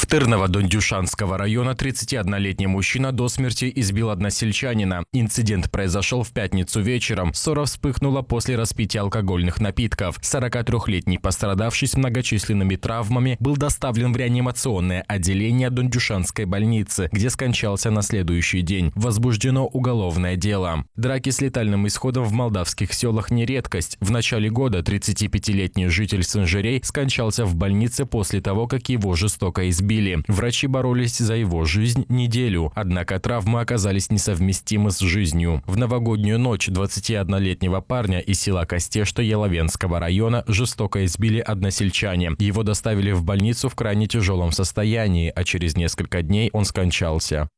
В Тырново-Дондюшанского района 31-летний мужчина до смерти избил односельчанина. Инцидент произошел в пятницу вечером. Ссора вспыхнула после распития алкогольных напитков. 43-летний пострадавший с многочисленными травмами был доставлен в реанимационное отделение Дондюшанской больницы, где скончался на следующий день. Возбуждено уголовное дело. Драки с летальным исходом в молдавских селах не редкость. В начале года 35-летний житель Санжирей скончался в больнице после того, как его жестоко избили избили. Врачи боролись за его жизнь неделю, однако травмы оказались несовместимы с жизнью. В новогоднюю ночь 21-летнего парня из села Костешта Еловенского района жестоко избили односельчане. Его доставили в больницу в крайне тяжелом состоянии, а через несколько дней он скончался.